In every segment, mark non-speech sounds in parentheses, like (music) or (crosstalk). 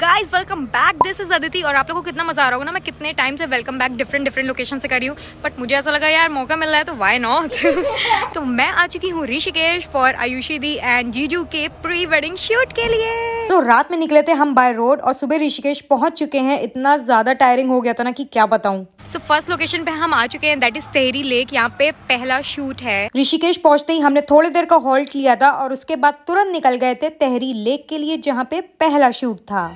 Guys welcome back this is Aditi और आप लोगों को कितना मजा आ रहा होगा ना मैं कितने टाइम से welcome back different different location से कर रही हूँ बट मुझे ऐसा लगा यार मौका मिल रहा है तो व्हाई नॉट (laughs) तो मैं आ चुकी हूँ ऋषिकेश फॉर आयुषी दी एंड जीजू के प्री वेडिंग शूट के लिए तो so, रात में निकले थे हम बाय रोड और सुबह ऋषिकेश पहुंच चुके हैं इतना ज्यादा टायरिंग हो गया था ना कि क्या बताऊँ तो फर्स्ट लोकेशन पे हम आ चुके हैं दैट इज तेहरी लेक यहाँ पे पहला शूट है ऋषिकेश पहुंचते ही हमने थोड़ी देर का हॉल्ट लिया था और उसके बाद तुरंत निकल गए थे तेहरी लेक के लिए जहाँ पे पहला शूट था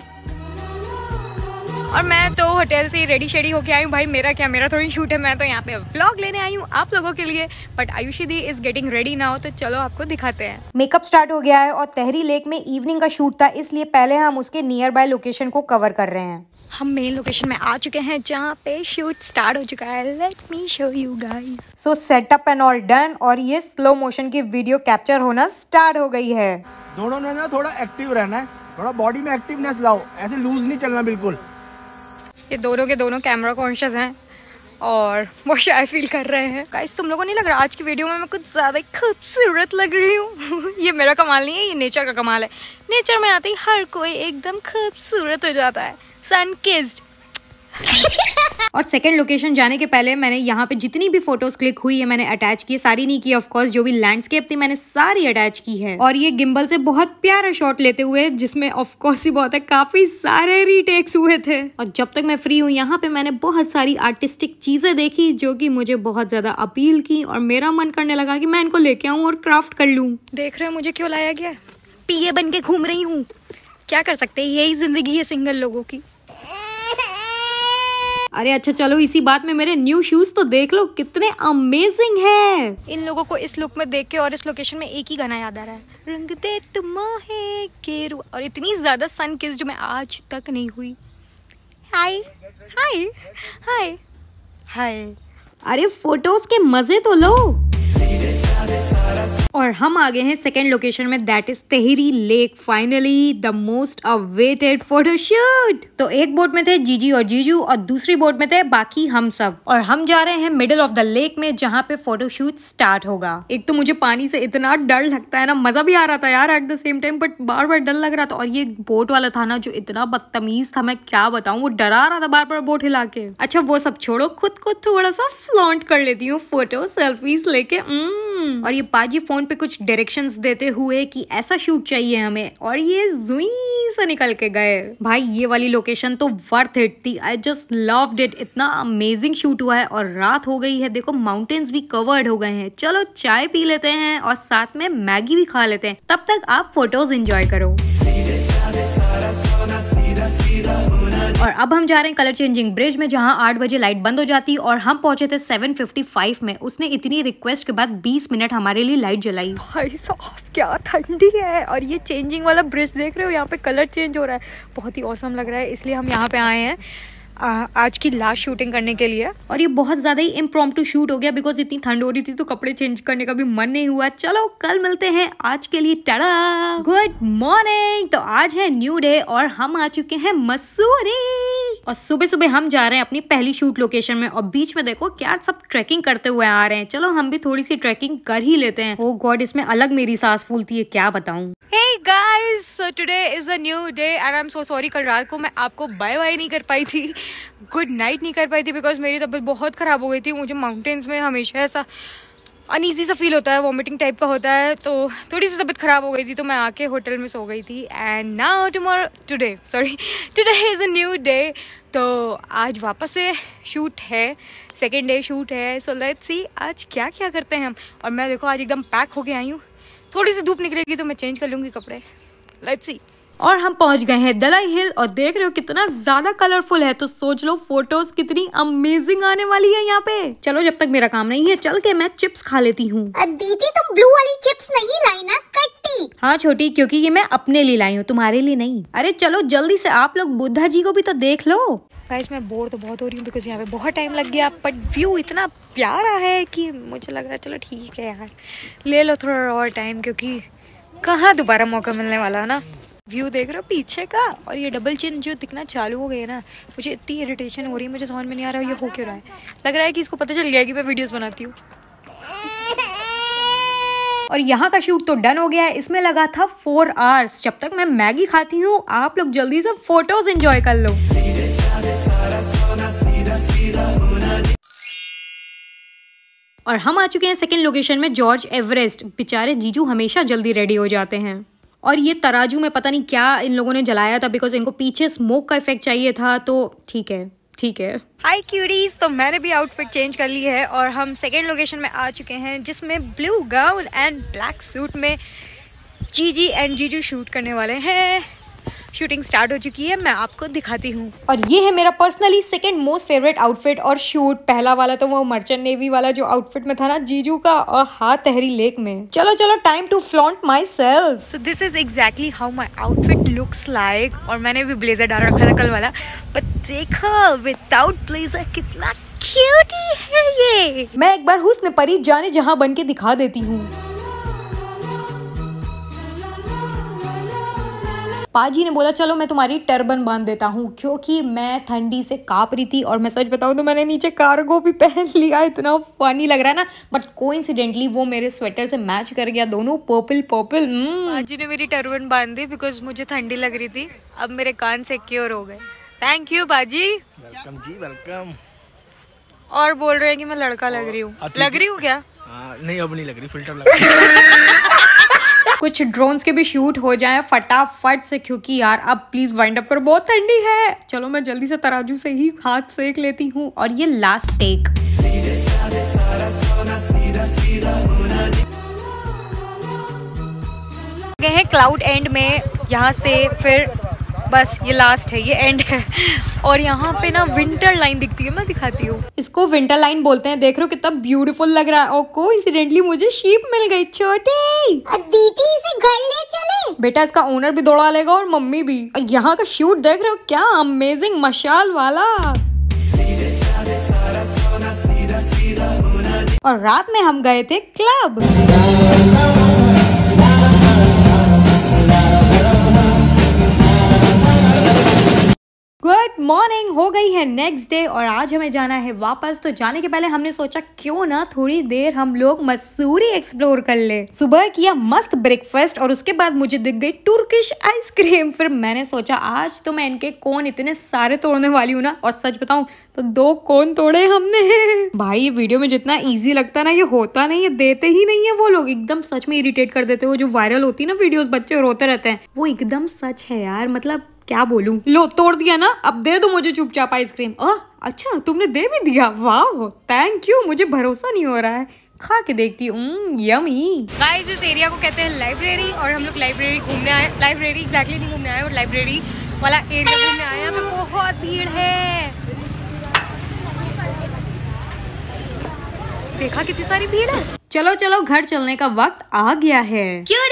और मैं तो होटल से रेडी शेडी होके आई हूँ भाई मेरा क्या मेरा थोड़ी शूट है मैं तो यहाँ पे व्लॉग लेने आई हूँ आप लोगों के लिए बट आयुषी दी इज गेटिंग रेडी ना हो तो चलो आपको दिखाते हैं मेकअप स्टार्ट हो गया है और तहरी लेक में इवनिंग का शूट था इसलिए पहले हम उसके नियर बाय लोकेशन को कवर कर रहे हैं हम मेन लोकेशन में आ चुके हैं जहाँ पे शूट स्टार्ट हो चुका है let me show you guys so setup and all done और ये स्लो मोशन की वीडियो कैप्चर होना स्टार्ट हो गई है दोनों ने ना थोड़ा एक्टिव रहना है थोड़ा बॉडी में एक्टिवनेस लाओ ऐसे लूज नहीं चलना बिल्कुल ये दोनों के दोनों कैमरा कॉन्शियस हैं और वो शायद फील कर रहे हैं गाइस तुम लोगों नहीं लग रहा आज की वीडियो में मैं कुछ ज़्यादा ही खूबसूरत लग रही हूँ (laughs) ये मेरा कमाल नहीं है ये नेचर का कमाल है नेचर में आते ही हर कोई एकदम खूबसूरत हो जाता है सन किस्ड और सेकंड लोकेशन जाने के पहले मैंने यहाँ पे जितनी भी फोटोज क्लिक हुई है मैंने अटैच की सारी नहीं की कोर्स जो भी लैंडस्केप थी मैंने सारी अटैच की है और ये गिम्बल से बहुत प्यारा शॉट लेते हुए जिसमें कोर्स ही बहुत है काफी सारे रीटेक्स हुए थे और जब तक मैं फ्री हूँ यहाँ पे मैंने बहुत सारी आर्टिस्टिक चीजें देखी जो की मुझे बहुत ज्यादा अपील की और मेरा मन करने लगा की मैं इनको लेके आऊँ और क्राफ्ट कर लू देख रहे हो मुझे क्यों लाया गया पीए बन के घूम रही हूँ क्या कर सकते यही जिंदगी है सिंगल लोगों की अरे अच्छा चलो इसी बात में मेरे न्यू शूज तो देख लो कितने अमेजिंग है इन लोगों को इस लुक में देख के और इस लोकेशन में एक ही गाना याद आ रहा है रंग दे तुम केरू और इतनी ज्यादा सन किस जो मैं आज तक नहीं हुई हाय हाय हाय हाय अरे फोटोज के मजे तो लो और हम आ गए हैं सेकेंड लोकेशन में that is Tehri lake finally the most awaited photoshoot तो एक बोट में थे जीजी और जीजू और दूसरी बोट में थे बाकी हम सब और हम जा रहे हैं मिडिल ऑफ द लेक में जहाँ पे फोटोशूट स्टार्ट होगा एक तो मुझे पानी से इतना डर लगता है ना मजा भी आ रहा था यार at the same time but बार बार डर लग रहा था और ये बोट वाला था ना जो इतना बदतमीज था मैं क्या बताऊँ वो डरा रहा था बार बार बोट हिला के अच्छा वो सब छोड़ो खुद को थोड़ा सा फ्लॉन्ट कर लेती हूँ फोटो सेल्फीज लेके हम्म. और ये बाजी फोन फोन पे कुछ डायरेक्शंस देते हुए कि ऐसा शूट चाहिए हमें और ये जुई से निकल के गए भाई ये वाली लोकेशन तो वर्थ इट थी आई जस्ट लव इट इतना अमेजिंग शूट हुआ है और रात हो गई है देखो माउंटेन्स भी कवर्ड हो गए हैं चलो चाय पी लेते हैं और साथ में मैगी भी खा लेते हैं तब तक आप फोटोज इंजॉय करो सीधा, सीधा, और अब हम जा रहे हैं कलर चेंजिंग ब्रिज में जहां आठ बजे लाइट बंद हो जाती और हम पहुंचे थे 7:55 में उसने इतनी रिक्वेस्ट के बाद 20 मिनट हमारे लिए लाइट जलाई भाई साहब क्या ठंडी है और ये चेंजिंग वाला ब्रिज देख रहे हो यहाँ पे कलर चेंज हो रहा है बहुत ही औसम लग रहा है इसलिए हम यहाँ पे आए हैं आज की लास्ट शूटिंग करने के लिए और ये बहुत ज़्यादा ही इम्प्रॉम शूट हो गया बिकॉज इतनी ठंड हो रही थी तो कपड़े चेंज करने का भी मन नहीं हुआ चलो कल मिलते हैं आज के लिए टड़ा गुड मॉर्निंग तो आज है न्यू डे और हम आ चुके हैं मसूरी और सुबह सुबह हम जा रहे हैं अपनी पहली शूट लोकेशन में और बीच में देखो क्या सब ट्रैकिंग करते हुए आ रहे हैं चलो हम भी थोड़ी सी ट्रैकिंग कर ही लेते हैं ओ oh गॉड इसमें अलग मेरी सांस फूलती है क्या बताऊँ Hey guys, so today is a new day and I'm so sorry कल रात को मैं आपको बाय बाय नहीं कर पाई थी गुड नाइट नहीं कर पाई थी बिकॉज मेरी तबीयत बहुत ख़राब हो गई थी मुझे माउंटेन्स में हमेशा ऐसा अनईजी सा फील होता है वॉमिटिंग टाइप का होता है तो थोड़ी सी तबीयत ख़राब हो गई थी तो मैं आके होटल में सो गई थी and now tomorrow today sorry today is a new day तो आज वापस से शूट है सेकेंड डे शूट है सो लेट्स सी आज क्या क्या करते हैं हम और मैं देखो आज एकदम पैक होके आई हूँ थोड़ी सी धूप निकलेगी तो मैं चेंज कर लूँगी कपड़े लेट्स सी और हम पहुंच गए हैं दलाई हिल और देख रहे हो कितना ज्यादा कलरफुल है तो सोच लो फोटोज कितनी अमेजिंग आने वाली है यहाँ पे चलो जब तक मेरा काम नहीं है चल के मैं चिप्स खा लेती हूँ दीदी तुम ब्लू वाली चिप्स नहीं लाई ना कट्टी हाँ छोटी क्योंकि ये मैं अपने लिए लाई हूँ तुम्हारे लिए नहीं अरे चलो जल्दी से आप लोग बुद्धा जी को भी तो देख लो गाइस मैं बोर तो बहुत हो रही हूँ बिकॉज यहाँ पे बहुत टाइम लग गया बट व्यू इतना प्यारा है कि मुझे लग रहा है चलो ठीक है यार ले लो थोड़ा और टाइम क्योंकि कहाँ दोबारा मौका मिलने वाला है ना व्यू देख रहे हो पीछे का और ये डबल चिन जो दिखना चालू हो गया ना मुझे इतनी इरिटेशन हो रही है मुझे समझ में नहीं आ रहा ये हो क्यों रहा है लग रहा है कि इसको पता चल गया कि मैं वीडियोस बनाती हूँ और यहाँ का शूट तो डन हो गया है इसमें लगा था फोर आवर्स जब तक मैं मैगी खाती हूँ आप लोग जल्दी से फोटोज इंजॉय कर लो और हम आ चुके हैं सेकेंड लोकेशन में जॉर्ज एवरेस्ट बेचारे जीजू हमेशा जल्दी रेडी हो जाते हैं और ये तराजू में पता नहीं क्या इन लोगों ने जलाया था बिकॉज इनको पीछे स्मोक का इफेक्ट चाहिए था तो ठीक है ठीक है हाई क्यूरीज तो मैंने भी आउटफिट चेंज कर ली है और हम सेकेंड लोकेशन में आ चुके हैं जिसमें blue gown and black suit में जी जी एंड जी शूट करने वाले हैं शूटिंग स्टार्ट हो चुकी है मैं आपको दिखाती हूँ और ये है मेरा personally second most favourite outfit और शूट पहला वाला तो वो मर्चेंट नेवी वाला जो आउटफिट में था ना जीजू का और हाथ तहरी लेक में चलो चलो time to flaunt myself so this is exactly how my outfit looks like और मैंने भी ब्लेजर डाल रखा था कल वाला बट देखा विदाउट ब्लेजर कितना क्यूटी है ये मैं एक बार हुस्न परी जाने जहाँ बन के दिखा देती हूँ पाजी ने बोला चलो मैं तुम्हारी टर्बन बांध देता हूँ क्योंकि मैं ठंडी से काँप रही थी और मैं सच बताऊँ तो मैंने नीचे कार्गो भी पहन लिया इतना फनी लग रहा है ना बट कोइंसिडेंटली वो मेरे स्वेटर से मैच कर गया दोनों पर्पल पर्पल mm। पाजी ने मेरी टर्बन बांध दी बिकॉज मुझे ठंडी लग रही थी अब मेरे कान सिक्योर हो गए थैंक यू पाजी वेलकम जी वेलकम और बोल रहे हैं कि मैं लड़का लग रही हूँ लग रही हूँ क्या आ, हाँ, नहीं अब नहीं लग रही फिल्टर लग रही (laughs) कुछ ड्रोन्स के भी शूट हो जाए फटाफट से क्योंकि यार अब प्लीज वाइंड अप करो बहुत ठंडी है चलो मैं जल्दी से तराजू से ही हाथ सेक लेती हूँ और ये लास्ट टेक क्लाउड एंड में यहाँ से फिर बस ये लास्ट है ये एंड है और यहाँ पे ना विंटर लाइन दिखती है मैं दिखाती हूँ इसको विंटर लाइन बोलते हैं देख रहे हो कितना ब्यूटीफुल लग रहा है और को इंसिडेंटली मुझे शीप मिल गई छोटी दीदी घर ले चले बेटा इसका ओनर भी दौड़ा लेगा और मम्मी भी यहाँ का शूट देख रहे हो क्या अमेजिंग मशाल वाला और रात में हम गए थे क्लब गुड मॉर्निंग हो गई है नेक्स्ट डे और आज हमें जाना है वापस तो जाने के पहले हमने सोचा क्यों ना थोड़ी देर हम लोग मसूरी एक्सप्लोर कर ले सुबह किया मस्त ब्रेकफास्ट और उसके बाद मुझे दिख गई टुर्किश आइसक्रीम फिर मैंने सोचा आज तो मैं इनके कोन इतने सारे तोड़ने वाली हूँ ना और सच बताऊ तो दो कोन तोड़े हमने भाई वीडियो में जितना ईजी लगता ना ये होता नहीं है देते ही नहीं है वो लोग एकदम सच में इरिटेट कर देते हो जो वायरल होती है ना वीडियो बच्चे रोते रहते हैं वो एकदम सच है यार मतलब क्या बोलूं लो तोड़ दिया ना अब दे दो मुझे चुपचाप आइसक्रीम अच्छा तुमने दे भी दिया वाह थैंक यू मुझे भरोसा नहीं हो रहा है खा के देखती हूँ यमी गाइस इस एरिया को कहते हैं लाइब्रेरी और हम लोग लाइब्रेरी घूमने आए लाइब्रेरी एग्जैक्टली नहीं घूमने आए और लाइब्रेरी वाला एरिया घूमने आए हमें बहुत भीड़ है देखा कितनी सारी भीड़ है चलो चलो घर चलने का वक्त आ गया है क्यों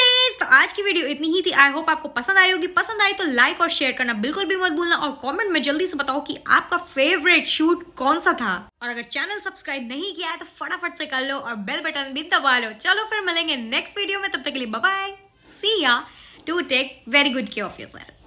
आज की वीडियो इतनी ही थी आई होप आपको पसंद आई होगी पसंद आई तो लाइक और शेयर करना बिल्कुल भी मत भूलना और कॉमेंट में जल्दी से बताओ कि आपका फेवरेट शूट कौन सा था और अगर चैनल सब्सक्राइब नहीं किया है तो फटाफट से कर लो और बेल बटन भी दबा लो चलो फिर मिलेंगे नेक्स्ट वीडियो में तब तक के लिए bye see ya to take very good care of your self